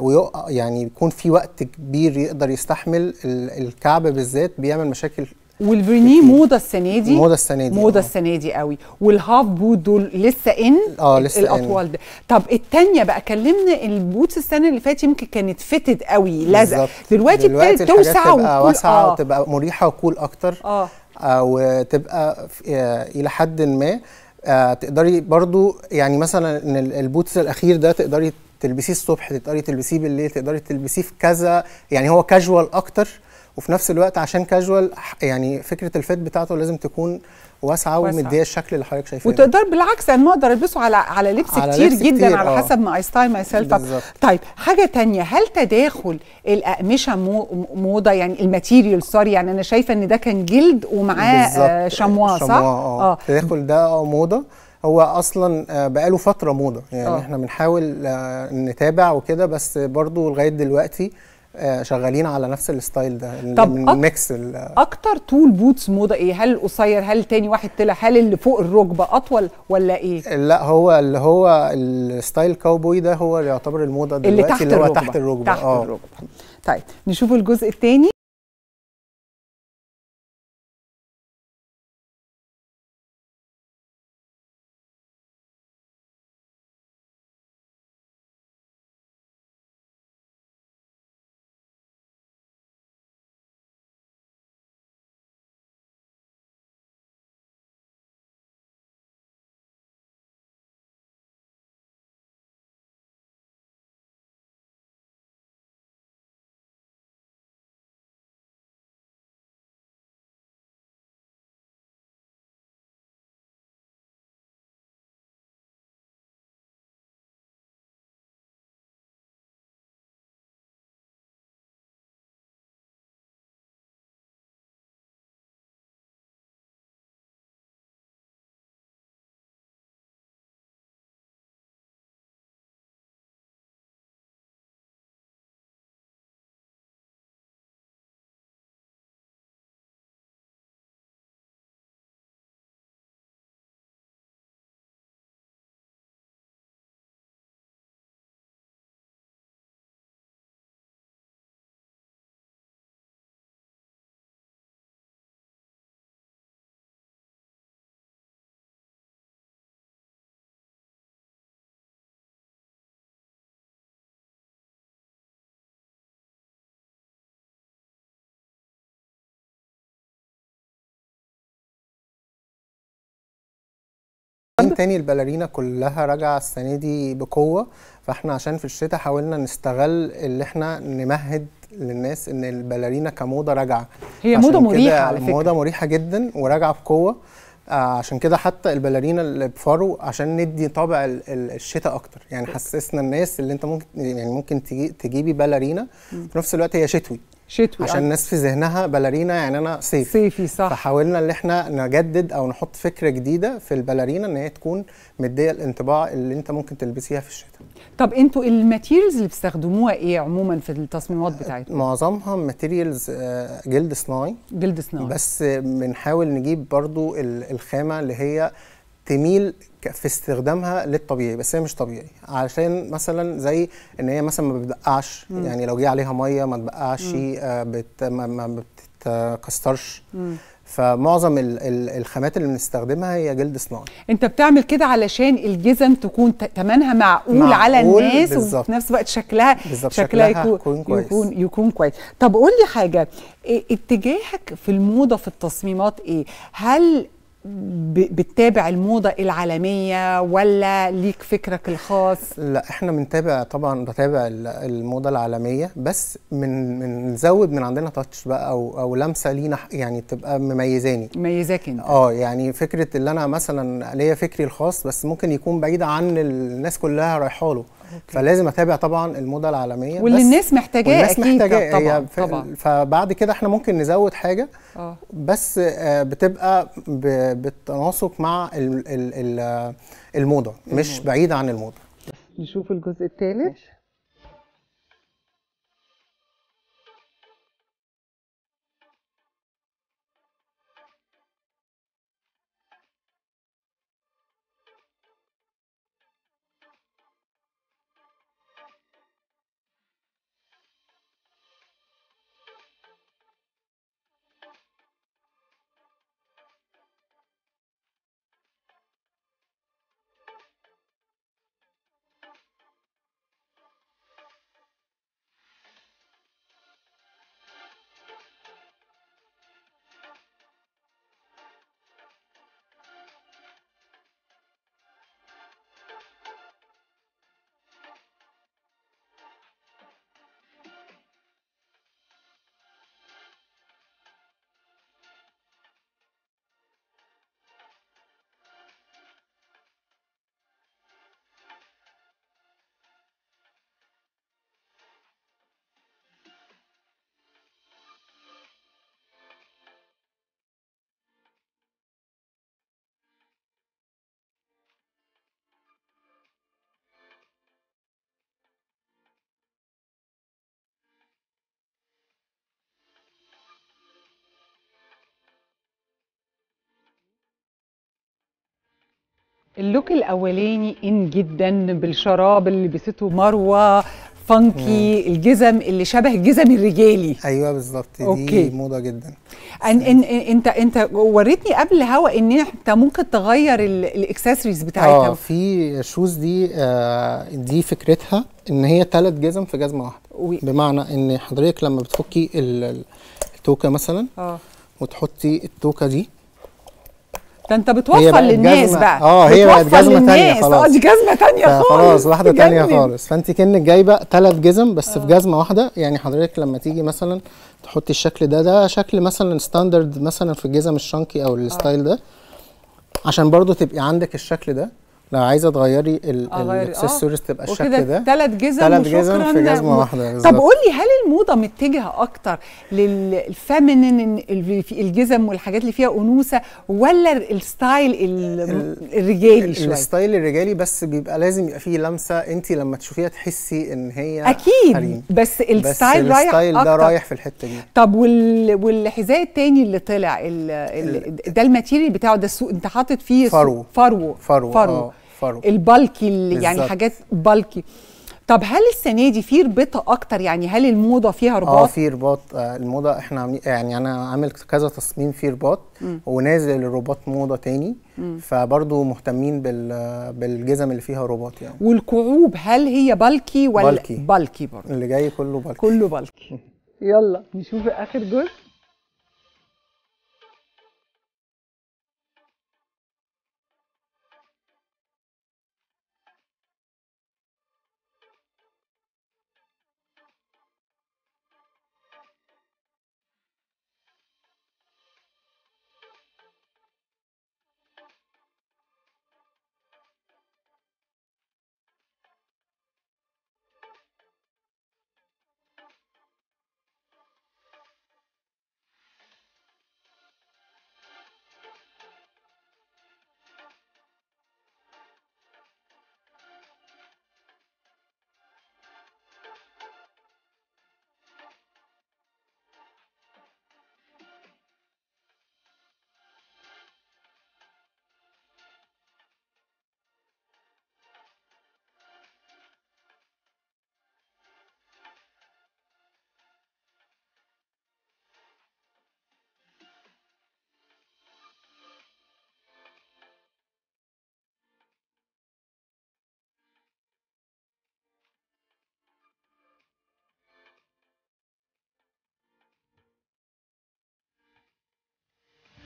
ويقع يعني يكون في وقت كبير يقدر يستحمل الكعب بالذات بيعمل مشاكل والبرني موضه السنه دي موضه السنه دي موضه آه. السنه دي قوي والهاف بوت دول لسه ان اه لسه الاطوال ده طب التانيه بقى كلمنا البوت السنه اللي فاتت يمكن كانت فتت قوي لزق دلوقتي, دلوقتي ابتدت توسع وتبقى واسعه آه. وتبقى مريحه وكول اكتر اه وتبقى آه، الى حد ما آه، تقدري برضو يعني مثلا ان البوتس الاخير ده تقدري تلبسيه الصبح تقدري تلبسيه بالليل تقدري تلبسيه في كذا يعني هو كاجوال اكتر وفي نفس الوقت عشان كاجوال يعني فكره الفيت بتاعته لازم تكون واسعه ومديه الشكل اللي حضرتك شايفاه وتقدر بالعكس انا يعني اقدر البسه على على لبس على كتير لبس جدا كتير على آه. حسب ما اي ستايل ماي سيلف طيب حاجه تانية هل تداخل الاقمشه مو موضه يعني الماتيريال سوري يعني انا شايفه ان ده كان جلد ومعاه آه شمواه صح؟ اه, آه. تداخل ده موضه هو اصلا آه، بقاله فتره موضه يعني أوه. احنا بنحاول آه، نتابع وكده بس برضو لغايه دلوقتي آه، شغالين على نفس الستايل ده طب الميكس اكتر طول بوتس موضه ايه هل قصير هل تاني واحد طلع هل اللي فوق الركبه اطول ولا ايه لا هو اللي هو الستايل كاوبوي ده هو اللي يعتبر الموضه دلوقتي اللي تحت اللي هو الركبة. تحت الركبه تحت آه. الركبه طيب نشوف الجزء الثاني تاني البالارينا كلها راجعه السنه دي بقوه فاحنا عشان في الشتاء حاولنا نستغل اللي احنا نمهد للناس ان البالارينا كموضه راجعه هي موضه مريحه على فكره موضه مريحه جدا وراجعه بقوه آه، عشان كده حتى البالارينا اللي بفرو عشان ندي طابع الشتاء اكتر يعني حسسنا الناس اللي انت ممكن يعني ممكن تجيبي بالارينا في نفس الوقت هي شتوي شتوي عشان آه. الناس في ذهنها بالارينا يعني انا صيف صيفي صح فحاولنا ان احنا نجدد او نحط فكره جديده في البالارينا ان هي تكون مديه الانطباع اللي انت ممكن تلبسيها في الشتاء طب انتوا الماتيريالز اللي بتستخدموها ايه عموما في التصميمات آه، بتاعتكم معظمها ماتيريالز آه، جلد صناعي جلد صناعي بس بنحاول نجيب برضو الخامه اللي هي تميل في استخدامها للطبيعي بس هي مش طبيعي علشان مثلا زي ان هي مثلا ما بتبقعش مم. يعني لو جه عليها ميه ما تبقعش آه، بت ما, بتتكسرش فمعظم الخامات اللي بنستخدمها هي جلد صناعي انت بتعمل كده علشان الجزم تكون ثمنها معقول, معقول على الناس بالزبط. وفي نفس الوقت شكلها شكلها, شكلها يكون, يكون كويس يكون, يكون كويس طب قول لي حاجه اتجاهك في الموضه في التصميمات ايه هل بتتابع الموضه العالميه ولا ليك فكرك الخاص لا احنا بنتابع طبعا بتابع الموضه العالميه بس من بنزود من, من عندنا تاتش بقى او او لمسه لينا يعني تبقى مميزاني مميزاك انت اه يعني فكره اللي انا مثلا ليا فكري الخاص بس ممكن يكون بعيد عن الناس كلها رايحه له أوكي. فلازم اتابع طبعا الموضه العالميه واللي بس الناس محتاجاه اكيد محتاجة طبعا, ف... طبعا فبعد كده احنا ممكن نزود حاجه أوه. بس آه، بتبقى بالتناسق مع الموضه مش الموضة. بعيده عن الموضه نشوف الجزء الثالث اللوك الاولاني ان جدا بالشراب اللي لبسته مروه فانكي مم. الجزم اللي شبه الجزم الرجالي ايوه بالظبط دي موضه جدا أن إن انت انت وريتني قبل هوا ان انت ممكن تغير الاكسسوارز بتاعتها اه في شوز دي آه دي فكرتها ان هي ثلاث جزم في جزمه واحده وي. بمعنى ان حضرتك لما بتفكي التوكه مثلا اه وتحطي التوكه دي ده انت بتوفر للناس جزمة. بقى اه هي بقت جزمه ثانيه آه، خلاص اه دي جزمه ثانيه آه، خالص خلاص واحده ثانيه خالص فانت كانك جايبه ثلاث جزم بس آه. في جزمه واحده يعني حضرتك لما تيجي مثلا تحطي الشكل ده ده شكل مثلا ستاندرد مثلا في الجزم الشنكي او الستايل آه. ده عشان برضو تبقي عندك الشكل ده لو عايزه تغيري آه. الاكسسوارز تبقى الشكل ده ثلاث جزم ثلاث جزم في جزمه واحده بالظبط طب قول لي هل الموضه متجهه اكتر للفيمينين الجزم والحاجات اللي فيها انوثه ولا الستايل الرجالي شويه الستايل الرجالي بس بيبقى لازم يبقى فيه لمسه انت لما تشوفيها تحسي ان هي اكيد حريم. بس الستايل رايح الستايل ده رايح في الحته دي طب والحذاء التاني اللي طلع ده الماتيريال بتاعه ده السوق انت حاطط فيه فرو فرو فرو, فرو. آه. يوفروا البلكي اللي يعني حاجات بلكي طب هل السنه دي في ربطه اكتر يعني هل الموضه فيها آه، رباط اه في رباط الموضه احنا يعني انا عامل كذا تصميم في رباط ونازل الرباط موضه تاني فبرضه مهتمين بالجزم اللي فيها رباط يعني والكعوب هل هي بلكي ولا بلكي بلكي برضه اللي جاي كله بلكي كله بلكي يلا نشوف اخر جزء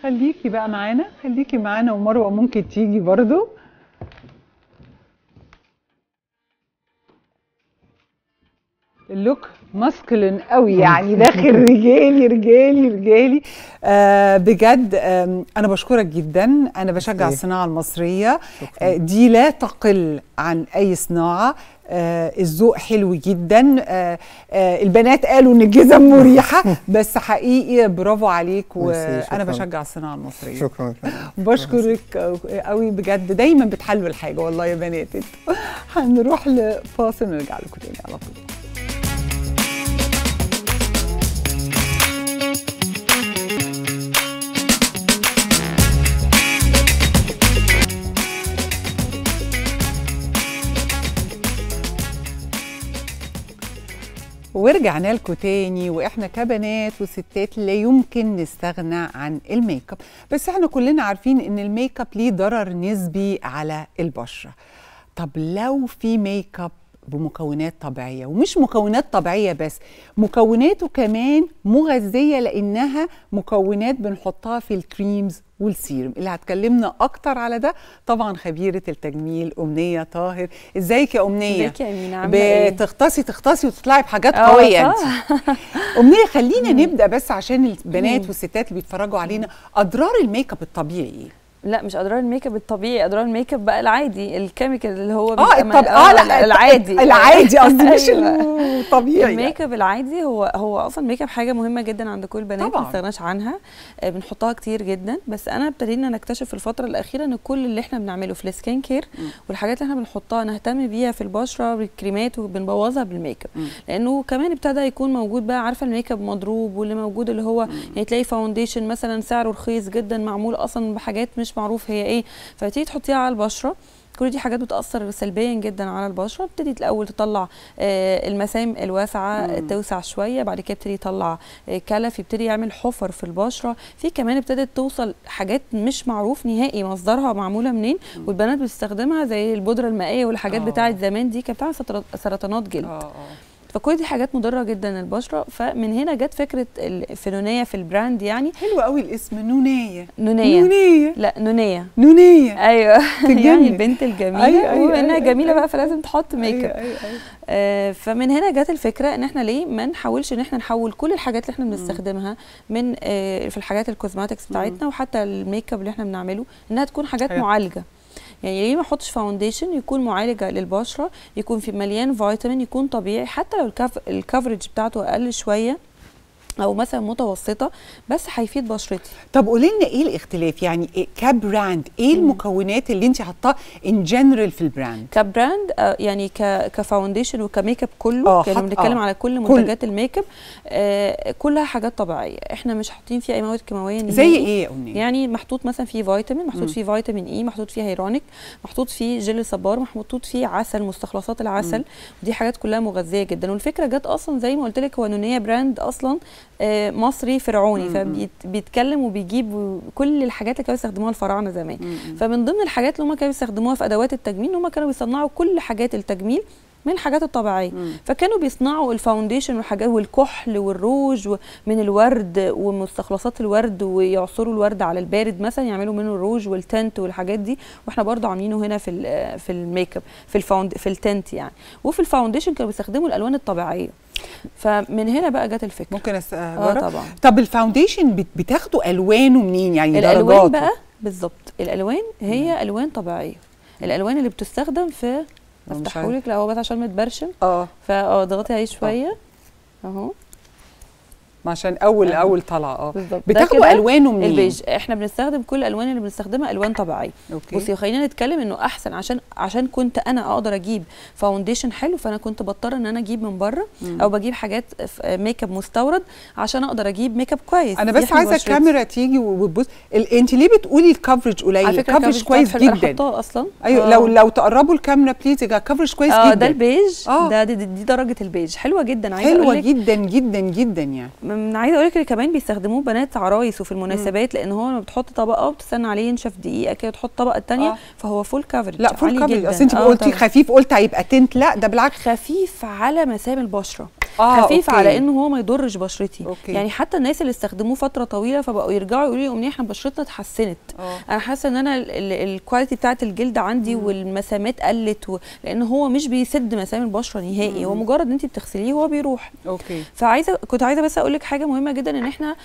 خليكي بقى معانا خليكي معانا ومروه ممكن تيجي برضو لوك ماسكلين قوي يعني داخل رجالي رجالي رجالي آه بجد آه انا بشكرك جدا انا بشجع الصناعه المصريه آه دي لا تقل عن اي صناعه آه الذوق حلو جدا آه آه البنات قالوا ان الجزم مريحه بس حقيقي برافو عليك وانا بشجع الصناعه المصريه شكرا بشكرك قوي بجد دايما بتحلوا الحاجه والله يا بنات هنروح لفاصل ونرجع لكم تاني على طول ورجعنا لكم تاني واحنا كبنات وستات لا يمكن نستغنى عن الميك اب بس احنا كلنا عارفين ان الميك اب ليه ضرر نسبي على البشره طب لو في ميك اب بمكونات طبيعيه ومش مكونات طبيعيه بس مكوناته كمان مغذيه لانها مكونات بنحطها في الكريمز والسيرم اللي هتكلمنا اكتر على ده طبعا خبيره التجميل امنيه طاهر ازيك يا امنيه ازيك يا امينه عامله ايه بتختصي تختصي وتطلعي بحاجات آه، قويه انت آه. امنيه خلينا نبدا بس عشان البنات والستات اللي بيتفرجوا علينا اضرار الميك اب الطبيعي لا مش اضرار الميك اب الطبيعي اضرار الميك اب بقى العادي الكيميكال اللي هو اه الطب... اه لا العادي العادي قصدي مش أيوة. الطبيعي يعني. الميك اب العادي هو هو اصلا الميك اب حاجه مهمه جدا عند كل البنات ما نستغناش عنها آه، بنحطها كتير جدا بس انا ابتدينا نكتشف في الفتره الاخيره ان كل اللي احنا بنعمله في السكين كير والحاجات اللي احنا بنحطها نهتم بيها في البشره بالكريمات وبنبوظها بالميك اب لانه كمان ابتدى يكون موجود بقى عارفه الميك اب مضروب واللي موجود اللي هو يعني تلاقي فاونديشن مثلا سعره رخيص جدا معمول اصلا بحاجات مش مش معروف هي ايه فتيجي تحطيها على البشره كل دي حاجات بتاثر سلبيا جدا على البشره بتبتدي الاول تطلع آه، المسام الواسعه آه، مم. توسع شويه بعد كده يبتدي يطلع آه، كلف يبتدي يعمل حفر في البشره في كمان ابتدت توصل حاجات مش معروف نهائي مصدرها معموله منين مم. والبنات بتستخدمها زي البودره المائيه والحاجات أوه. بتاعه زمان دي كانت بتعمل سرطانات جلد أوه. فكل دي حاجات مضره جدا للبشره فمن هنا جت فكره الفينونيه في البراند يعني حلو قوي الاسم نونيه نونيه نونيه لا نونيه نونيه ايوه يعني البنت الجميله أيوة أيوة وانها أيوة جميله أيوة بقى فلازم تحط ميك اب أيوة أيوة أيوة. آه، فمن هنا جت الفكره ان احنا ليه ما نحاولش ان احنا نحول كل الحاجات اللي احنا بنستخدمها من آه، في الحاجات الكوزماتكس بتاعتنا وحتى الميك اب اللي احنا بنعمله انها تكون حاجات معالجه يعني ليه ما احطش فاونديشن يكون معالجه للبشره يكون في مليان فيتامين يكون طبيعي حتى لو الكفرج بتاعته اقل شويه او مثلا متوسطه بس هيفيد بشرتي طب قولي لنا ايه الاختلاف يعني إيه كبراند ايه المكونات اللي انت حاطاه ان جنرال في البراند كبراند آه، يعني كفاونديشن وكميك اب كله كنا آه، يعني بنتكلم آه. على كل منتجات الميك اب آه كلها حاجات طبيعيه احنا مش حاطين فيها اي مواد كيماويه زي ايه قولي يعني محطوط مثلا فيه فيتامين محطوط مم. فيه فيتامين اي e، محطوط فيه هيرونيك محطوط فيه جل صبار محطوط فيه عسل مستخلصات العسل مم. ودي حاجات كلها مغذيه جدا والفكره جت اصلا زي ما قلت لك هو نونيه براند اصلا آه، مصري فرعوني فبيتكلم وبيجيب كل الحاجات اللي كانوا بيستخدموها الفراعنه زمان فمن ضمن الحاجات اللي هم كانوا بيستخدموها في ادوات التجميل ان هم كانوا بيصنعوا كل حاجات التجميل من الحاجات الطبيعيه مم. فكانوا بيصنعوا الفاونديشن والحاجات والكحل والروج من الورد ومستخلصات الورد ويعصروا الورد على البارد مثلا يعملوا منه الروج والتنت والحاجات دي واحنا برضو عاملينه هنا في في الميك اب في الفاوند في التنت يعني وفي الفاونديشن كانوا بيستخدموا الالوان الطبيعيه فمن هنا بقى جت الفكره ممكن اسال اه طبعا طب الفاونديشن بتاخدوا الوانه منين يعني الالوان بقى بالظبط الالوان هي مم. الوان طبيعيه الالوان اللي بتستخدم في افتحهولك لا هو بس عشان متبرشم اه فاه ضغطي عليه شويه اه. اهو عشان اول أه. اول طلعه اه بتاخدوا الوانه منين البيج احنا بنستخدم كل الالوان اللي بنستخدمها الوان طبيعيه أوكي. بصي خلينا نتكلم انه احسن عشان عشان كنت انا اقدر اجيب فاونديشن حلو فانا كنت بضطر ان انا اجيب من بره او بجيب حاجات ميك اب مستورد عشان اقدر اجيب ميك اب كويس انا بس عايزه الكاميرا تيجي وتبص انت ليه بتقولي الكفرج قليل الكفرج كويس جدا اصلا ايوه آه. لو لو تقربوا الكاميرا بليز يبقى الكفرج كويس آه جدا ده البيج آه. ده دي, دي درجه البيج حلوه جدا عايزه حلوه جدا جدا جدا يعني من عايزه اقول لك كمان بيستخدموه بنات عرايس وفي المناسبات لان هو لما بتحط طبقه وبتستنى عليه ينشف دقيقه كده تحط الطبقه الثانيه آه. فهو فول كفر لا فول كفر اصل انت آه، قلتي خفيف قلت هيبقى تنت لا ده بالعكس خفيف على مسام البشره آه خفيف أوكي. على انه هو ما يضرش بشرتي أوكي. يعني حتى الناس اللي استخدموه فتره طويله فبقوا يرجعوا يقولوا لي امنيه احنا بشرتنا اتحسنت آه. انا حاسه ان انا الكواليتي بتاعت الجلد عندي مم. والمسامات قلت و... لان هو مش بيسد مسام البشره نهائي هو مجرد ان انت بتغسليه هو بيروح اوكي فعايزه كنت عايزه بس اقول لك حاجه مهمه جدا ان احنا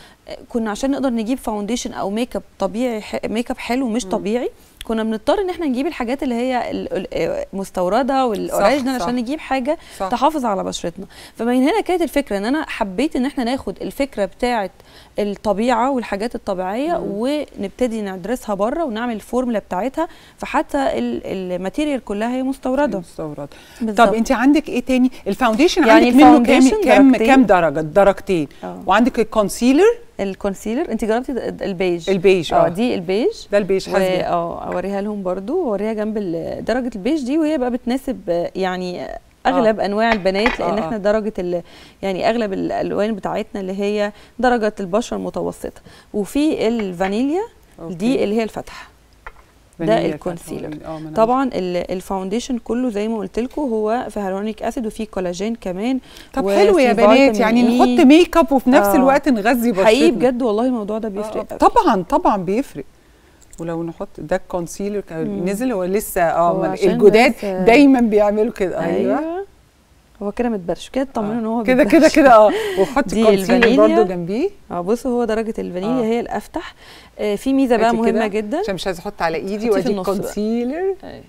كنا عشان نقدر نجيب فاونديشن او ميك اب طبيعي ح... ميك اب حلو مش مم. طبيعي كنا بنضطر ان احنا نجيب الحاجات اللي هي المستورده والاوريجنال عشان نجيب حاجه صح. تحافظ على بشرتنا فمن هنا كانت الفكره ان انا حبيت ان احنا ناخد الفكره بتاعه الطبيعه والحاجات الطبيعيه مم. ونبتدي ندرسها بره ونعمل الفورمولا بتاعتها فحتى الماتيريال كلها هي مستورده مستورده طب انت عندك ايه تاني الفاونديشن يعني عندك منه كام كام كام درجه درجتين اه. وعندك الكونسيلر الكونسيلر انت جربتي البيج البيج اه،, اه دي البيج ده البيج حسبي اه اوريها لهم برضو اوريها جنب درجه البيج دي وهي بقى بتناسب يعني اغلب آه. انواع البنات لان آه. احنا اه. درجه ال... يعني اغلب الالوان بتاعتنا اللي هي درجه البشره المتوسطه وفي الفانيليا أوكي. دي اللي هي الفاتحه ده الكونسيلر اه، طبعا الفاونديشن كله زي ما قلت لكم هو في هيرونيك اسيد وفي كولاجين كمان طب حلو يا بنات يعني e. نحط ميك اب وفي نفس آه. الوقت نغذي بشرتنا حقيقي بجد والله الموضوع ده بيفرق آه. آه. طبعا طبعا بيفرق ولو نحط ده الكونسيلر نزل هو لسه اه الجداد دايما بيعملوا كده ايوه, أيوة. هو كده متبرش كده تطمنوا آه. ان هو كده كده كده اه وحطي الكونسيلر برضه جنبيه اه بصوا هو درجه الفانيليا آه. هي الافتح آه في ميزه بقى مهمه جدا عشان مش عايزه احط على ايدي وادي الكونسيلر آه.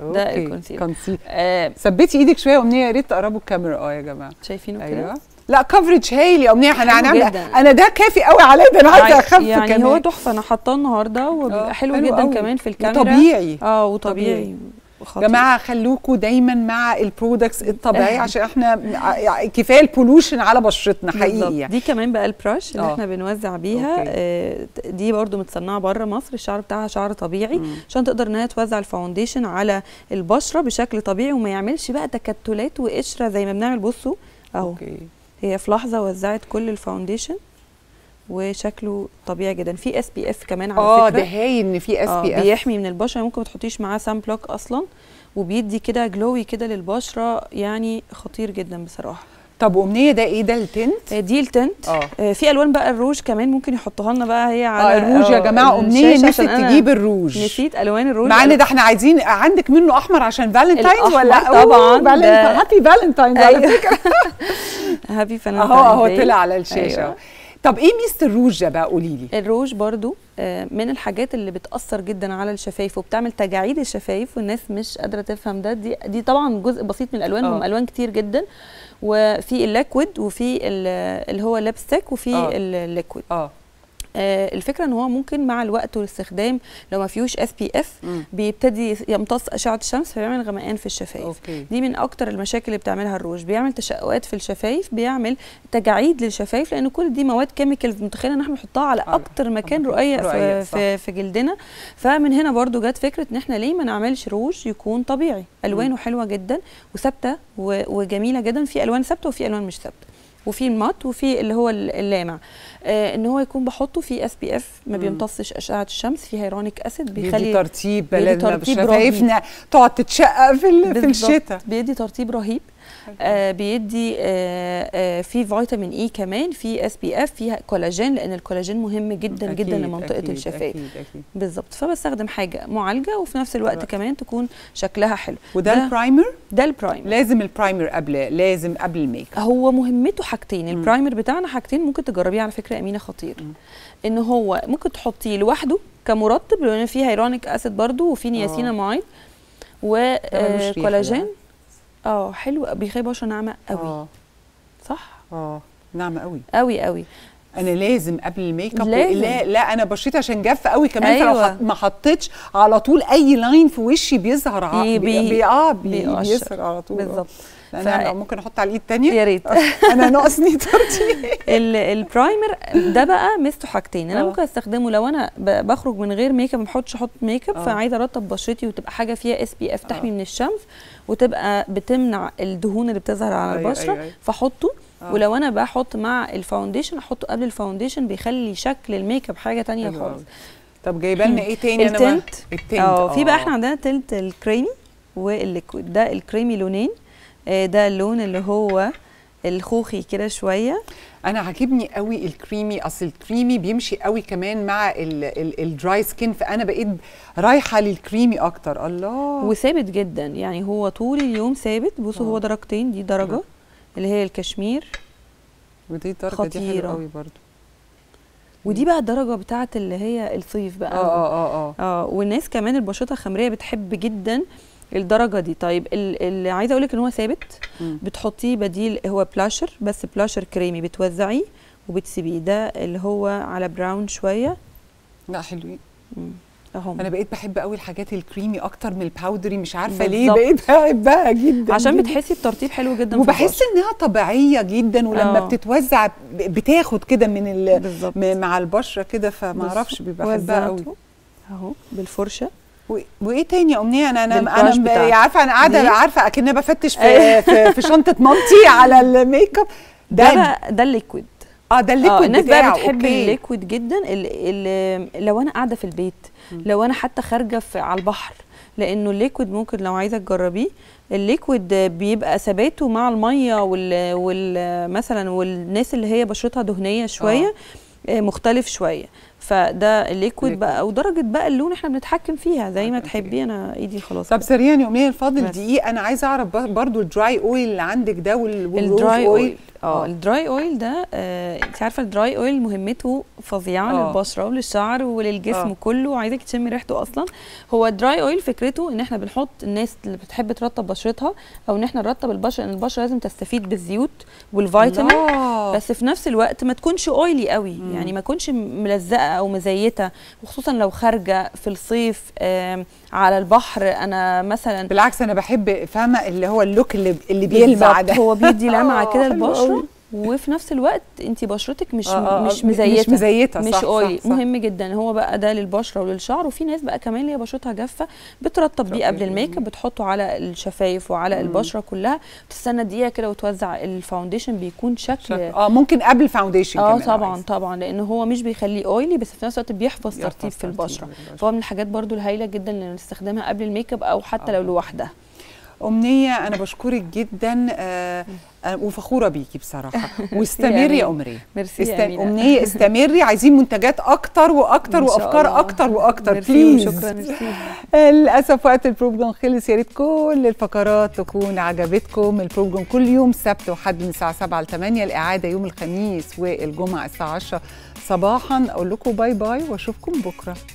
ده الكونسيلر كونسيلر آه ثبتي ايدك شويه امنيه يا ريت تقربوا الكاميرا اه يا جماعه شايفينه أيوة. كده لا كفرج هايلي يا امنيه هنعمل انا ده كافي قوي عليا ده انا عايزه يعني اخف يعني كمان هو تحفه انا حاطاه النهارده وبيبقى آه، حلو, حلو جدا أوي. كمان في الكاميرا طبيعي اه وطبيعي, وطبيعي. جماعه خلوكوا دايما مع البرودكتس الطبيعيه عشان احنا كفايه البولوشن على بشرتنا حقيقي يعني. دي كمان بقى البراش اللي أوه. احنا بنوزع بيها أوكي. آه، دي برده متصنعه بره مصر الشعر بتاعها شعر طبيعي عشان تقدر انها توزع الفاونديشن على البشره بشكل طبيعي وما يعملش بقى تكتلات وقشره زي ما بنعمل بصوا اهو هي في لحظه وزعت كل الفاونديشن وشكله طبيعي جدا في اس بي اف كمان على آه، فكره اه ده هايل ان في اس بي اف بيحمي من البشره ممكن ما تحطيش معاه سان بلوك اصلا وبيدي كده جلوي كده للبشره يعني خطير جدا بصراحه طب امنيه ده ايه ده التنت آه، دي التنت آه. آه. في الوان بقى الروج كمان ممكن يحطوها لنا بقى هي على آه الروج يا جماعه امنيه نفسي تجيب الروج نسيت الوان الروج مع ان ده احنا عايزين عندك منه احمر عشان فالنتاينز ولا طبعا فالنتاينز هابي فالنتاينز على أيوه. فكره هابي فالنتاينز اهو اهو طلع على الشاشه أيوة. طب ايه ميزه الروج بقى قولي لي الروج برضو آه، من الحاجات اللي بتاثر جدا على الشفايف وبتعمل تجاعيد الشفايف والناس مش قادره تفهم ده دي دي طبعا جزء بسيط من الالوان هم آه. الوان كتير جدا وفي اللاكويد وفي اللي هو لابستيك وفي آه. الليكويد اه آه، الفكره ان هو ممكن مع الوقت والاستخدام لو ما فيهوش اس بي اف بيبتدي يمتص اشعه الشمس فيعمل غمقان في الشفايف أوكي. دي من اكتر المشاكل اللي بتعملها الروج بيعمل تشققات في الشفايف بيعمل تجاعيد للشفايف لان كل دي مواد كيميكالز متخيله ان احنا بنحطها على أيوة. اكتر مكان رؤيه في, في, في جلدنا فمن هنا برضو جت فكره ان احنا ليه ما نعملش روج يكون طبيعي الوانه حلوه جدا وثابته وجميله جدا في الوان ثابته وفي الوان مش ثابته وفي المط وفي اللي هو اللامع آه ان هو يكون بحطه في اس بي اف ما بيمتصش اشعه الشمس في هيرونيك اسيد بيخلي ترطيب بلدنا رهيب تقعد تتشقق في, في الشتاء بيدي ترطيب رهيب آه، بيدي آه، آه، في فيتامين اي e كمان في اس بي اف فيها كولاجين لان الكولاجين مهم جدا أكيد جدا لمنطقه أكيد أكيد. بالظبط فبستخدم حاجه معالجه وفي نفس الوقت طبعا. كمان تكون شكلها حلو وده ده البرايمر ده البرايمر لازم البرايمر قبل لازم قبل الميك هو مهمته حاجتين البرايمر بتاعنا حاجتين ممكن تجربيه على فكره امينه خطير م. ان هو ممكن تحطيه لوحده كمرطب لان فيه هيرونيك اسيد برضو وفيه نياسيناميد وكولاجين اه حلو بيخلي بشره ناعمه قوي اه صح اه ناعمه قوي قوي قوي انا لازم قبل الميك اب لا لا انا بشرتي عشان جافه قوي كمان أيوة. فلو ما حطيتش على طول اي لاين في وشي بيظهر بي بي بي اه بي بيظهر على طول آه. بالظبط ف... انا لو ممكن احط على الايد الثانيه يا ريت انا ناقصني طردي البرايمر ده بقى ميزته حاجتين انا أوه. ممكن استخدمه لو انا بخرج من غير ميك اب ما بحطش احط ميك اب آه. فعايزه ارطب بشرتي وتبقى حاجه فيها اس بي اف تحمي من الشمس وتبقى بتمنع الدهون اللي بتظهر على أيوة، البشره أيوة أيوة. فاحطه آه. ولو انا بحط مع الفاونديشن احطه قبل الفاونديشن بيخلي شكل الميك اب حاجه تانية خالص طب جايبه لنا ايه تاني التنت انا التنت اه في بقى آه. احنا عندنا تنت الكريمي والليكويد ده الكريمي لونين آه، ده اللون اللي هو الخوخي كده شويه انا عاجبني قوي الكريمي اصل الكريمي بيمشي قوي كمان مع الدراي سكين فانا بقيت رايحه للكريمي اكتر الله وثابت جدا يعني هو طول اليوم ثابت بصوا هو درجتين دي درجه اللي هي الكشمير ودي درجه خطيرة. دي حلوه قوي برضو ودي بقى الدرجه بتاعه اللي هي الصيف بقى آه،, اه اه اه, آه. والناس كمان البشرة الخمريه بتحب جدا الدرجه دي طيب اللي عايزه اقول لك ان هو ثابت بتحطيه بديل هو بلاشر بس بلاشر كريمي بتوزعيه وبتسيبيه ده اللي هو على براون شويه لا حلوين اهو انا بقيت بحب قوي الحاجات الكريمي اكتر من الباودري مش عارفه ليه بقيت بحبها جدا عشان بتحسي الترطيب حلو جدا وبحس انها طبيعيه جدا ولما أوه. بتتوزع بتاخد كده من مع البشره كده فما اعرفش بحبها قوي اهو بالفرشه وايه تاني امنيه انا انا انا يعني عارفه انا قاعده عارفه اكنها بفتش في في شنطه مامتي على الميك اب ده ده, ده الليكويد اه ده الليكويد آه، الناس بقى بتحب الليكويد جدا اللي ال لو انا قاعده في البيت لو انا حتى خارجه على البحر لانه الليكويد ممكن لو عايزه تجربيه الليكويد بيبقى ثباته مع الميه وال, وال مثلا والناس اللي هي بشرتها دهنيه شويه آه. آه، مختلف شويه فده الليكويد بقى ودرجه بقى اللون احنا بنتحكم فيها زي ما تحبي انا ايدي خلاص طب سريعا يا امنيه الفاضل دقيقه انا عايزه اعرف برضو الدراي اويل اللي عندك ده والدراي اويل اه, آه. الدراي اويل ده آه، انت عارفه الدراي اويل مهمته فظيعه آه. للبشره وللشعر وللجسم أوه. كله عايزاك تشمي ريحته اصلا هو الدراي اويل فكرته ان احنا بنحط الناس اللي بتحب ترطب بشرتها او ان احنا نرطب البشره ان البشره لازم تستفيد بالزيوت والفيتامين بس في نفس الوقت ما تكونش اويلي قوي مم. يعني ما تكونش ملزقه او مزيته وخصوصا لو خارجه في الصيف على البحر انا مثلا بالعكس انا بحب فاهمه اللي هو اللوك اللي بيلمع ده هو بيدي لمعه آه، كده البشره وفي نفس الوقت انت بشرتك مش آه آه مش آه، مزيته مش مزيته مش صح اويلي صح مهم جدا هو بقى ده للبشره وللشعر وفي ناس بقى كمان اللي هي بشرتها جافه بترطب بيه قبل الميك اب بتحطه على الشفايف وعلى مم. البشره كلها بتستنى دقيقه كده وتوزع الفاونديشن بيكون شكل, شكل. اه ممكن قبل الفاونديشن اه طبعا عايز. طبعا لان هو مش بيخليه اويلي بس في نفس الوقت بيحفظ ترطيب في البشره فهو من الحاجات برده الهايله جدا اللي نستخدمها قبل الميك اب او حتى آه. لو لوحدها أمنية أنا بشكرك جدا آه، آه، وفخورة بيكي بصراحة واستمري يا أمري ميرسي است... أمنية استمري عايزين منتجات أكتر وأكتر وأفكار الله. أكتر وأكتر بليز شكرا للأسف وقت البروجرام خلص يا ريت كل الفقرات تكون عجبتكم البروجرام كل يوم سبت وحد من الساعة 7 ل 8 الإعادة يوم الخميس والجمعة الساعة 10 صباحا أقول لكم باي باي وأشوفكم بكرة